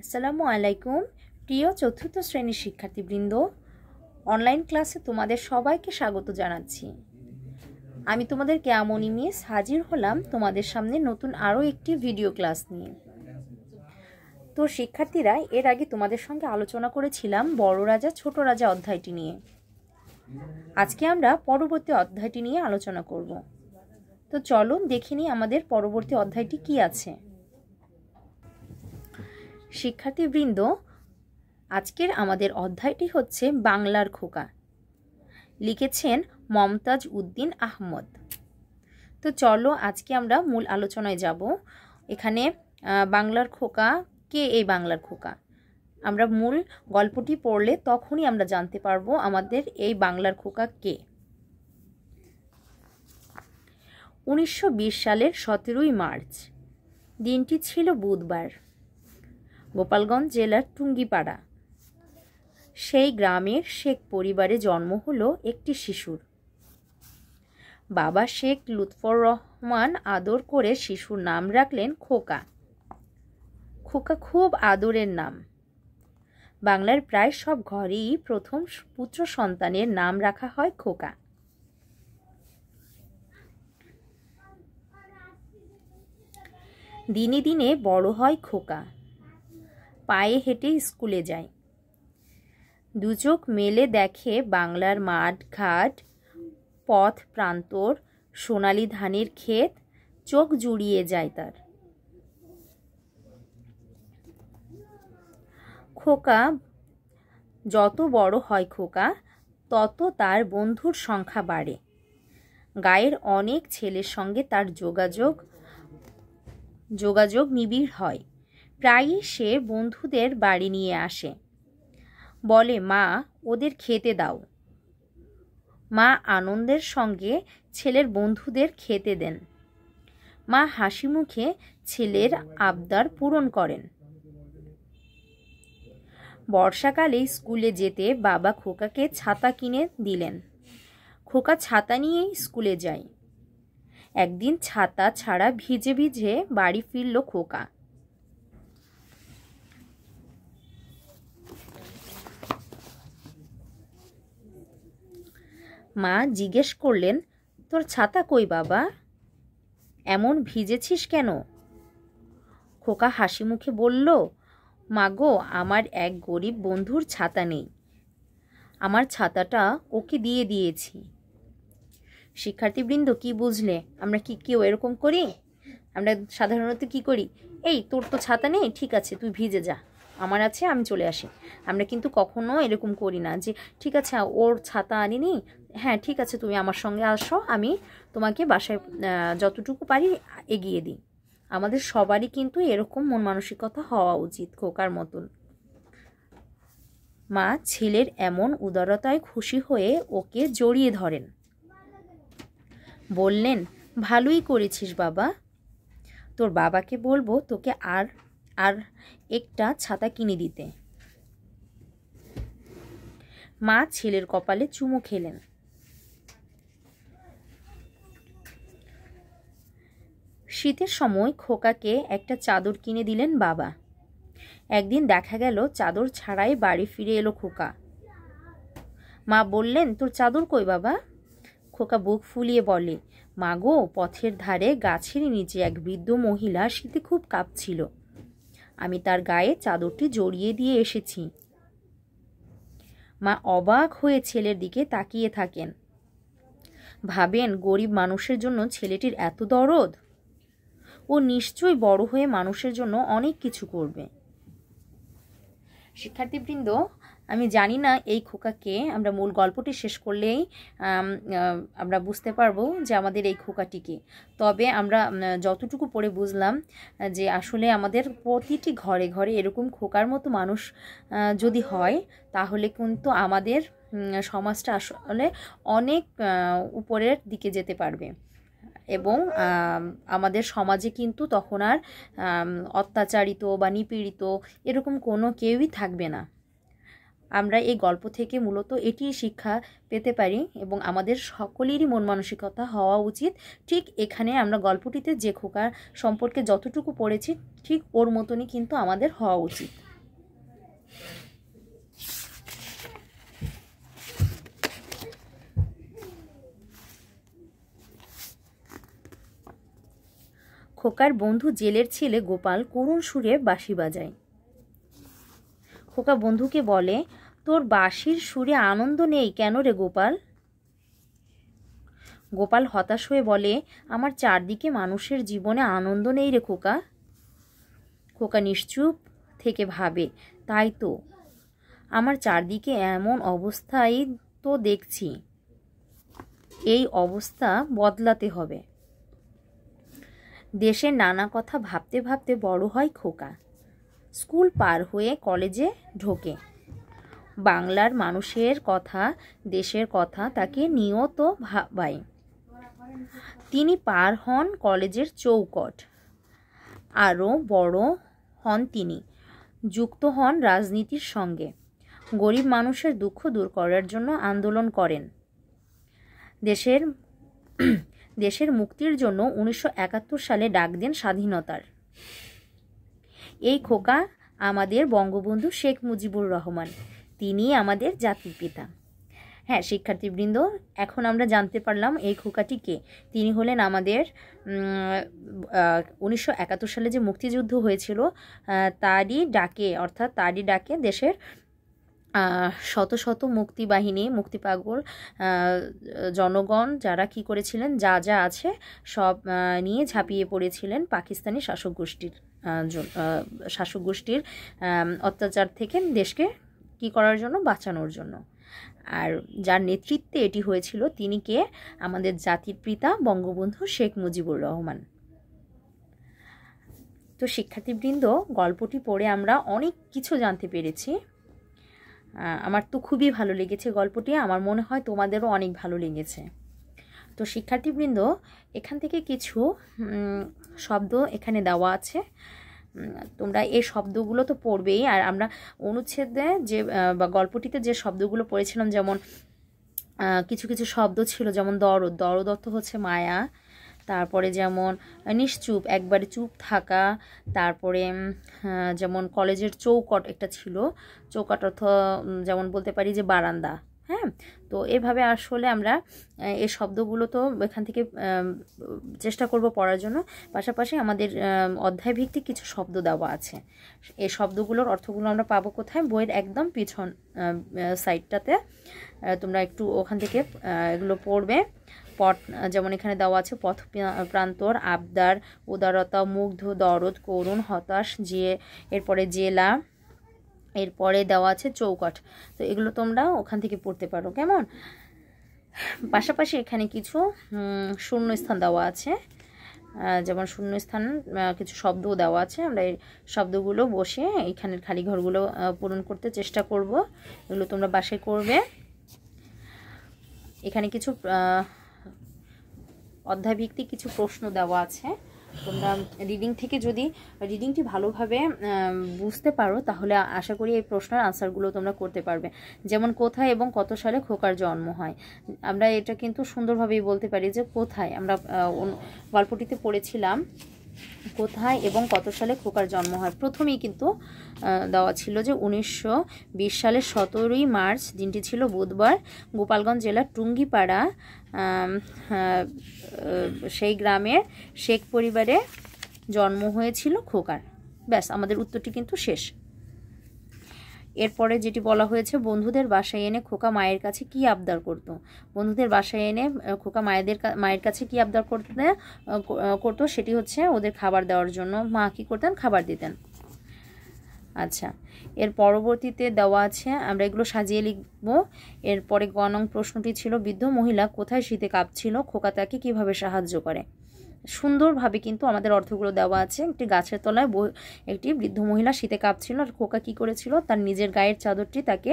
আসসালামু আলাইকুম প্রিয় চতুর্থ শ্রেণীর শিক্ষার্থীবৃন্দ অনলাইন ক্লাসে তোমাদের সবাইকে স্বাগত জানাচ্ছি আমি তোমাদের কেমনই মিস হাজির হলাম তোমাদের সামনে নতুন আরও একটি ভিডিও ক্লাস নিয়ে তো শিক্ষার্থীরা এর আগে তোমাদের সঙ্গে আলোচনা করেছিলাম বড় রাজা ছোট রাজা অধ্যায়টি নিয়ে আজকে আমরা পরবর্তী অধ্যায়টি নিয়ে আলোচনা করব তো চলুন দেখিনি আমাদের পরবর্তী অধ্যায়টি কি আছে শিক্ষার্থীবৃন্দ আজকের আমাদের অধ্যায়টি হচ্ছে বাংলার খোকা লিখেছেন মমতাজ উদ্দিন আহমদ তো চলো আজকে আমরা মূল আলোচনায় যাব এখানে বাংলার খোকা কে এই বাংলার খোকা আমরা মূল গল্পটি পড়লে তখনই আমরা জানতে পারবো আমাদের এই বাংলার খোকা কে উনিশশো সালের সতেরোই মার্চ দিনটি ছিল বুধবার গোপালগঞ্জ জেলার টুঙ্গিপাড়া সেই গ্রামের শেখ পরিবারে জন্ম হলো একটি শিশুর বাবা শেখ লুৎফর রহমান আদর করে শিশুর নাম রাখলেন খোকা খোকা খুব আদরের নাম বাংলার প্রায় সব ঘরেই প্রথম পুত্র সন্তানের নাম রাখা হয় খোকা দিনে দিনে বড় হয় খোকা পায়ে হেঁটে স্কুলে যায় দুচোখ মেলে দেখে বাংলার মাঠ ঘাট পথ প্রান্তর সোনালি ধানের ক্ষেত চোখ জুড়িয়ে যায় তার খোকা যত বড় হয় খোকা তত তার বন্ধুর সংখ্যা বাড়ে গায়ের অনেক ছেলের সঙ্গে তার যোগাযোগ যোগাযোগ নিবিড় হয় প্রায়ই সে বন্ধুদের বাড়ি নিয়ে আসে বলে মা ওদের খেতে দাও মা আনন্দের সঙ্গে ছেলের বন্ধুদের খেতে দেন মা হাসি মুখে ছেলের আবদার পূরণ করেন বর্ষাকালে স্কুলে যেতে বাবা খোকাকে ছাতা কিনে দিলেন খোকা ছাতা নিয়েই স্কুলে যায় একদিন ছাতা ছাড়া ভিজে ভিজে বাড়ি ফিরল খোকা মা জিজ্ঞেস করলেন তোর ছাতা কই বাবা এমন ভিজেছিস কেন খোকা হাসি মুখে বলল গো আমার এক গরিব বন্ধুর ছাতা নেই আমার ছাতাটা ওকে দিয়ে দিয়েছি শিক্ষার্থীবৃন্দ কি বুঝলে আমরা কি কেউ এরকম করি আমরা সাধারণত কি করি এই তোর তো ছাতা নেই ঠিক আছে তুই ভিজে যা আমার আছে আমি চলে আসি আমরা কিন্তু কখনো এরকম করি না যে ঠিক আছে ওর ছাতা আনিনি হ্যাঁ ঠিক আছে তুমি আমার সঙ্গে আসো আমি তোমাকে বাসায় যতটুকু পারি এগিয়ে দিই আমাদের সবারই কিন্তু এরকম মন মানসিকতা হওয়া উচিত খোকার মতন মা ছেলের এমন উদারতায় খুশি হয়ে ওকে জড়িয়ে ধরেন বললেন ভালোই করেছিস বাবা তোর বাবাকে বলবো তোকে আর আর একটা ছাতা কিনে দিতে মা ছেলের কপালে চুমু খেলেন শীতের সময় খোকাকে একটা চাদর কিনে দিলেন বাবা একদিন দেখা গেল চাদর ছাড়াই বাড়ি ফিরে এলো খোকা মা বললেন তোর চাদর কই বাবা খোকা বুক ফুলিয়ে বলে মা গো পথের ধারে গাছের নিচে এক বৃদ্ধ মহিলা শীতে খুব কাঁপছিল আমি তার গায়ে চাদরটি জড়িয়ে দিয়ে এসেছি মা অবাক হয়ে ছেলের দিকে তাকিয়ে থাকেন ভাবেন গরিব মানুষের জন্য ছেলেটির এত দরদ ও নিশ্চয়ই বড় হয়ে মানুষের জন্য অনেক কিছু করবে শিক্ষার্থীবৃন্দ আমি জানি না এই খোকাকে আমরা মূল গল্পটি শেষ করলেই আমরা বুঝতে পারবো যে আমাদের এই খোকাটিকে তবে আমরা যতটুকু পড়ে বুঝলাম যে আসলে আমাদের প্রতিটি ঘরে ঘরে এরকম খোকার মতো মানুষ যদি হয় তাহলে কিন্তু আমাদের সমাজটা আসলে অনেক উপরের দিকে যেতে পারবে এবং আমাদের সমাজে কিন্তু তখন আর অত্যাচারিত বা নিপীড়িত এরকম কোনো কেউই থাকবে না আমরা এই গল্প থেকে মূলত এটি শিক্ষা পেতে পারি এবং আমাদের সকলেরই মন মানসিকতা হওয়া উচিত ঠিক এখানে আমরা গল্পটিতে যে খোকার সম্পর্কে যতটুকু পড়েছি ঠিক ওর মতনই কিন্তু আমাদের হওয়া উচিত খোকার বন্ধু জেলের ছেলে গোপাল করুণ সুরে বাঁশি বাজায় খোকা বন্ধুকে বলে তোর বাঁশির সুরে আনন্দ নেই কেন রে গোপাল গোপাল হতাশ হয়ে বলে আমার চারদিকে মানুষের জীবনে আনন্দ নেই রে খোকা খোকা নিশ্চুপ থেকে ভাবে তাই তো আমার চারদিকে এমন অবস্থায় তো দেখছি এই অবস্থা বদলাতে হবে দেশের নানা কথা ভাবতে ভাবতে বড় হয় খোকা স্কুল পার হয়ে কলেজে ঢোকে বাংলার মানুষের কথা দেশের কথা তাকে নিয়ত ভাবায় তিনি পার হন কলেজের চৌকট আরও বড় হন তিনি যুক্ত হন রাজনীতির সঙ্গে গরিব মানুষের দুঃখ দূর করার জন্য আন্দোলন করেন দেশের দেশের মুক্তির জন্য উনিশশো সালে ডাক দেন স্বাধীনতার এই খোকা আমাদের বঙ্গবন্ধু শেখ মুজিবুর রহমান তিনি আমাদের জাতির পিতা হ্যাঁ শিক্ষার্থীবৃন্দ এখন আমরা জানতে পারলাম এই খোকাটি কে তিনি হলেন আমাদের উনিশশো সালে যে মুক্তিযুদ্ধ হয়েছিল তারই ডাকে অর্থাৎ তারই ডাকে দেশের শত শত মুক্তি বাহিনী মুক্তি পাগল জনগণ যারা কি করেছিলেন যা যা আছে সব নিয়ে ঝাঁপিয়ে পড়েছিলেন পাকিস্তানি শাসক গোষ্ঠীর শাসক গোষ্ঠীর অত্যাচার থেকে দেশকে কি করার জন্য বাঁচানোর জন্য আর যার নেতৃত্বে এটি হয়েছিল তিনি কে আমাদের জাতির পিতা বঙ্গবন্ধু শেখ মুজিবুর রহমান তো শিক্ষার্থীবৃন্দ গল্পটি পড়ে আমরা অনেক কিছু জানতে পেরেছি আমার তো খুবই ভালো লেগেছে গল্পটি আমার মনে হয় তোমাদেরও অনেক ভালো লেগেছে তো শিক্ষার্থীবৃন্দ এখান থেকে কিছু শব্দ এখানে দেওয়া আছে তোমরা এই শব্দগুলো তো পড়বেই আর আমরা অনুচ্ছেদে যে বা গল্পটিতে যে শব্দগুলো পড়েছিলাম যেমন কিছু কিছু শব্দ ছিল যেমন দরদ দরদত্ত হচ্ছে মায়া তারপরে যেমন নিশ্চুপ একবারে চুপ থাকা তারপরে হ্যাঁ, যেমন কলেজের চৌকট একটা ছিল চৌকট অর্থ যেমন বলতে পারি যে বারান্দা হ্যাঁ তো এভাবে আসলে আমরা এ শব্দগুলো তো এখান থেকে চেষ্টা করব পড়ার জন্য পাশাপাশি আমাদের অধ্যায় ভিত্তিক কিছু শব্দ দেওয়া আছে এই শব্দগুলোর অর্থগুলো আমরা পাবো কোথায় বইয়ের একদম পিছন সাইডটাতে তোমরা একটু ওখান থেকে এগুলো পড়বে পট যেমন এখানে দেওয়া আছে পথ প্রান্তর আবদার উদারতা মুগ্ধ দরদ করুণ হতাশ যে এরপরে জেলা এরপরে দেওয়া আছে চৌকাঠ তো এগুলো তোমরা ওখান থেকে পড়তে পারো কেমন পাশাপাশি এখানে কিছু শূন্যস্থান দেওয়া আছে যেমন শূন্যস্থান কিছু শব্দও দেওয়া আছে আমরা এই শব্দগুলো বসে এখানের খালি ঘরগুলো পূরণ করতে চেষ্টা করব এগুলো তোমরা বাসে করবে এখানে কিছু অধ্যাভিত্তিক কিছু প্রশ্ন দেওয়া আছে তোমরা রিডিং থেকে যদি রিডিংটি ভালোভাবে বুঝতে পারো তাহলে আশা করি এই প্রশ্নের আনসারগুলো তোমরা করতে পারবে যেমন কোথায় এবং কত সালে খোকার জন্ম হয় আমরা এটা কিন্তু সুন্দরভাবেই বলতে পারি যে কোথায় আমরা গল্পটিতে পড়েছিলাম কোথায় এবং কত সালে খোকার জন্ম হয় প্রথমেই কিন্তু দেওয়া ছিল যে উনিশশো সালের সতেরোই মার্চ দিনটি ছিল বুধবার গোপালগঞ্জ জেলার টুঙ্গিপাড়া হ্যাঁ, সেই গ্রামের শেখ পরিবারে জন্ম হয়েছিল খোকার ব্যাস আমাদের উত্তরটি কিন্তু শেষ এরপরে যেটি বলা হয়েছে বন্ধুদের বাসায় এনে খোকা মায়ের কাছে কি আবদার করত। বন্ধুদের বাসায় এনে খোকা মায়েদের মায়ের কাছে কি আবদার করতে করতো সেটি হচ্ছে ওদের খাবার দেওয়ার জন্য মা কী করতেন খাবার দিতেন আচ্ছা এর পরবর্তীতে দেওয়া আছে আমরা এগুলো সাজিয়ে লিখব এরপরে গণং প্রশ্নটি ছিল বৃদ্ধ মহিলা কোথায় শীতে কাঁপছিল খোকা তাকে কীভাবে সাহায্য করে সুন্দরভাবে কিন্তু আমাদের অর্থগুলো দেওয়া আছে একটি গাছের তলায় একটি বৃদ্ধ মহিলা শীতে কাঁপছিল আর খোকা কি করেছিল তার নিজের গায়ের চাদরটি তাকে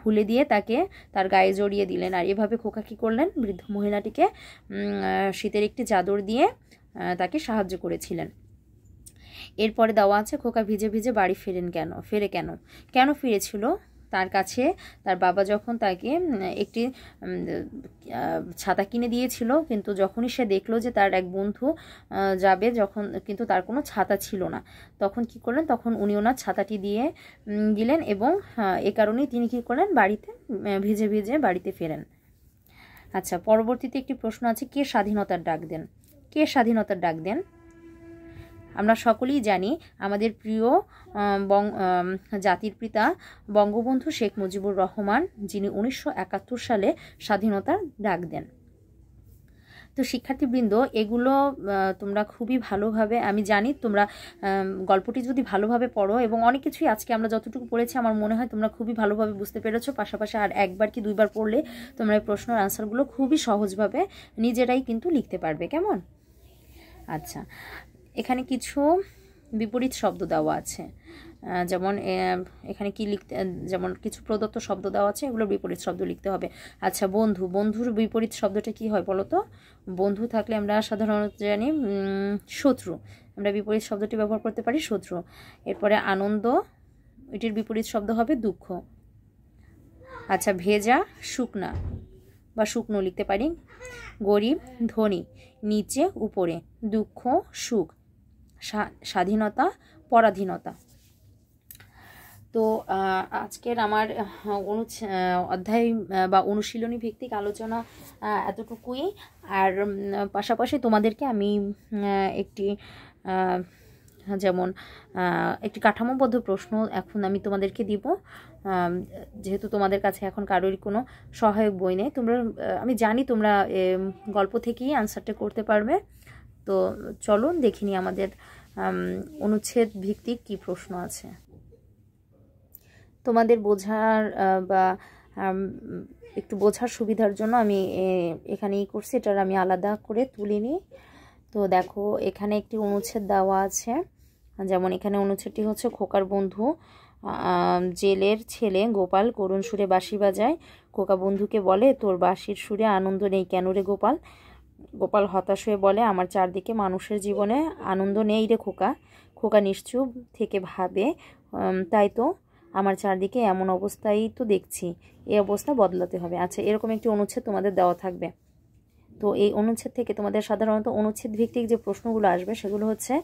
খুলে দিয়ে তাকে তার গায়ে জড়িয়ে দিলেন আর এভাবে খোকা কি করলেন বৃদ্ধ মহিলাটিকে শীতের একটি চাদর দিয়ে তাকে সাহায্য করেছিলেন এরপরে দেওয়া আছে খোকা ভিজে ভিজে বাড়ি ফেরেন কেন ফেরে কেন কেন ফিরেছিল তার কাছে তার বাবা যখন তাকে একটি ছাতা কিনে দিয়েছিল কিন্তু যখনই সে দেখলো যে তার এক বন্ধু যাবে যখন কিন্তু তার কোনো ছাতা ছিল না তখন কি করলেন তখন উনি ওনার ছাতাটি দিয়ে দিলেন এবং হ্যাঁ, এ কারণেই তিনি কি করেন বাড়িতে ভিজে ভিজে বাড়িতে ফেরেন আচ্ছা পরবর্তীতে একটি প্রশ্ন আছে কে স্বাধীনতার ডাক দেন কে স্বাধীনতার ডাক দেন আমরা সকলেই জানি আমাদের প্রিয় বং জাতির পিতা বঙ্গবন্ধু শেখ মুজিবুর রহমান যিনি উনিশশো সালে স্বাধীনতার ডাক দেন তো শিক্ষার্থীবৃন্দ এগুলো তোমরা খুবই ভালোভাবে আমি জানি তোমরা গল্পটি যদি ভালোভাবে পড়ো এবং অনেক কিছুই আজকে আমরা যতটুকু পড়েছি আমার মনে হয় তোমরা খুবই ভালোভাবে বুঝতে পেরেছো পাশাপাশি আর একবার কি দুইবার পড়লে তোমরা এই প্রশ্নের আনসারগুলো খুবই সহজভাবে নিজেরাই কিন্তু লিখতে পারবে কেমন আচ্ছা এখানে কিছু বিপরীত শব্দ দেওয়া আছে যেমন এখানে কি লিখতে যেমন কিছু প্রদত্ত শব্দ দেওয়া আছে এগুলো বিপরীত শব্দ লিখতে হবে আচ্ছা বন্ধু বন্ধুর বিপরীত শব্দটা কি হয় বলো তো বন্ধু থাকলে আমরা সাধারণত জানি শত্রু আমরা বিপরীত শব্দটি ব্যবহার করতে পারি শত্রু এরপরে আনন্দ এটির বিপরীত শব্দ হবে দুঃখ আচ্ছা ভেজা শুকনা বা শুকনো লিখতে পারি গরিব ধনী নিচে উপরে দুঃখ সুখ স্বাধীনতা পরাধীনতা তো আজকের আমার অনু অধ্যায় বা অনুশীলনী ভিত্তিক আলোচনা এতটুকুই আর পাশাপাশি তোমাদেরকে আমি একটি যেমন একটি কাঠামোবদ্ধ প্রশ্ন এখন আমি তোমাদেরকে দিব যেহেতু তোমাদের কাছে এখন কারোর কোনো সহায়ক বই নেই তোমরা আমি জানি তোমরা গল্প থেকেই আনসারটা করতে পারবে তো চলুন দেখিনি আমাদের অনুচ্ছেদ ভিত্তিক কি প্রশ্ন আছে তোমাদের বোঝার বা একটু বোঝার সুবিধার জন্য আমি এখানেই করছি এটার আমি আলাদা করে তুলিনি তো দেখো এখানে একটি অনুচ্ছেদ দেওয়া আছে যেমন এখানে অনুচ্ছেদটি হচ্ছে খোকার বন্ধু জেলের ছেলে গোপাল করুণ সুরে বাঁশি বাজায় খোকা বন্ধুকে বলে তোর বাঁশির সুরে আনন্দ নেই কেন রে গোপাল গোপাল হতাশ হয়ে বলে আমার চারদিকে মানুষের জীবনে আনন্দ নেই রে খোকা খোকা নিশ্চুপ থেকে ভাবে তাই তো আমার চারদিকে এমন অবস্থাই তো দেখছি এই অবস্থা বদলাতে হবে আচ্ছা এরকম একটি অনুচ্ছেদ তোমাদের দেওয়া থাকবে তো এই অনুচ্ছেদ থেকে তোমাদের সাধারণত অনুচ্ছেদ ভিত্তিক যে প্রশ্নগুলো আসবে সেগুলো হচ্ছে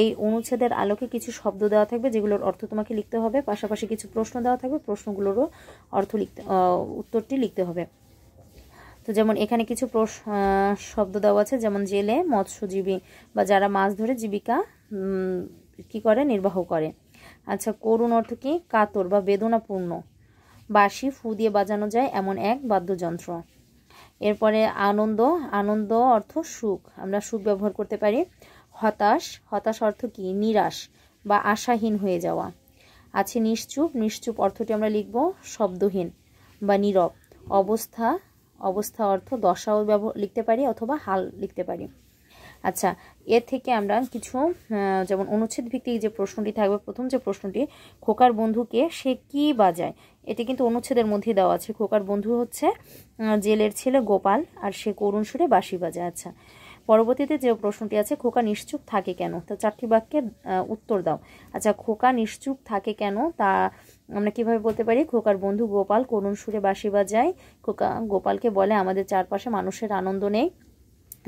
এই অনুচ্ছেদের আলোকে কিছু শব্দ দেওয়া থাকবে যেগুলোর অর্থ তোমাকে লিখতে হবে পাশাপাশি কিছু প্রশ্ন দেওয়া থাকবে প্রশ্নগুলোরও অর্থ লিখতে উত্তরটি লিখতে হবে তো যেমন এখানে কিছু শব্দ দেওয়া আছে যেমন জেলে মৎস্যজীবী বা যারা মাছ ধরে জীবিকা কি করে নির্বাহ করে আচ্ছা করুণ অর্থ কি কাতর বা বেদনাপূর্ণ বাঁশি ফু দিয়ে বাজানো যায় এমন এক বাদ্যযন্ত্র এরপরে আনন্দ আনন্দ অর্থ সুখ আমরা সুখ ব্যবহার করতে পারি হতাশ হতাশ অর্থ কি নিরাশ বা আশাহীন হয়ে যাওয়া আছে নিশ্চুপ নিশ্চুপ অর্থটি আমরা লিখব শব্দহীন বা নীরব অবস্থা অবস্থা অর্থ দশাও ব্যবহার লিখতে পারি অথবা হাল লিখতে পারি আচ্ছা এ থেকে আমরা কিছু যেমন অনুচ্ছেদ ভিত্তিক যে প্রশ্নটি থাকবে প্রথম যে প্রশ্নটি খোকার বন্ধুকে সে কি বাজায় এটি কিন্তু অনুচ্ছেদের মধ্যে দেওয়া আছে খোকার বন্ধু হচ্ছে জেলের ছেলে গোপাল আর সে করুণ সুরে বাঁশি বাজায় আচ্ছা পরবর্তীতে যে প্রশ্নটি আছে খোকা নিশ্চুপ থাকে কেন তো চারটি বাক্যে উত্তর দাও আচ্ছা খোকা নিশ্চুপ থাকে কেন তা আমরা কিভাবে বলতে পারি খোকার বন্ধু গোপাল করুণ সুরে বাসি বাজায় খোকা গোপালকে বলে আমাদের চারপাশে মানুষের আনন্দ নেই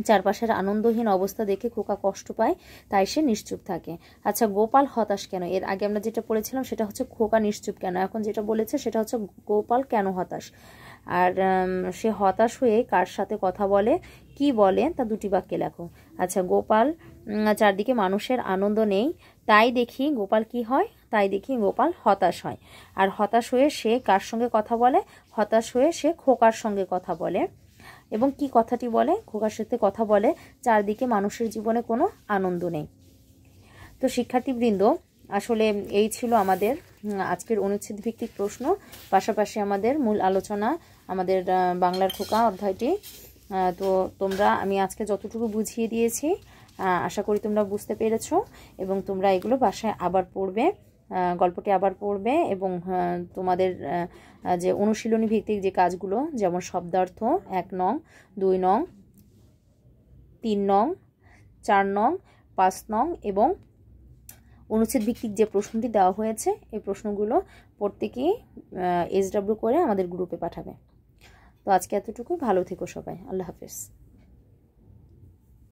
চারপাশের আনন্দহীন অবস্থা দেখে খোকা কষ্ট পায় তাই সে নিশ্চুপ থাকে আচ্ছা গোপাল হতাশ কেন এর আগে আমরা যেটা পড়েছিলাম সেটা হচ্ছে খোকা নিশ্চুপ কেন এখন যেটা বলেছে সেটা হচ্ছে গোপাল কেন হতাশ আর সে হতাশ হয়ে কার সাথে কথা বলে কি বলে তা দুটি বাক্যে লেখো আচ্ছা গোপাল চারদিকে মানুষের আনন্দ নেই তাই দেখি গোপাল কি হয় তাই দেখি গোপাল হতাশ হয় আর হতাশ হয়ে সে কার সঙ্গে কথা বলে হতাশ হয়ে সে খোকার সঙ্গে কথা বলে এবং কি কথাটি বলে খোকার সাথে কথা বলে চারদিকে মানুষের জীবনে কোনো আনন্দ নেই তো শিক্ষার্থীবৃন্দ আসলে এই ছিল আমাদের আজকের অনুচ্ছেদ ভিত্তিক প্রশ্ন পাশাপাশি আমাদের মূল আলোচনা আমাদের বাংলার খোকা অধ্যায়টি তো তোমরা আমি আজকে যতটুকু বুঝিয়ে দিয়েছি আশা করি তোমরা বুঝতে পেরেছ এবং তোমরা এগুলো বাসায় আবার পড়বে গল্পটি আবার পড়বে এবং তোমাদের যে অনুশীলনী ভিত্তিক যে কাজগুলো যেমন শব্দার্থ এক নং দুই নং তিন নং চার নং পাঁচ নং এবং অনুচ্ছেদ ভিত্তিক যে প্রশ্নটি দেওয়া হয়েছে এই প্রশ্নগুলো প্রত্যেকেই এসডাব্লিউ করে আমাদের গ্রুপে পাঠাবে তো আজকে এতটুকুই ভালো থেকো সবাই আল্লাহ হাফেজ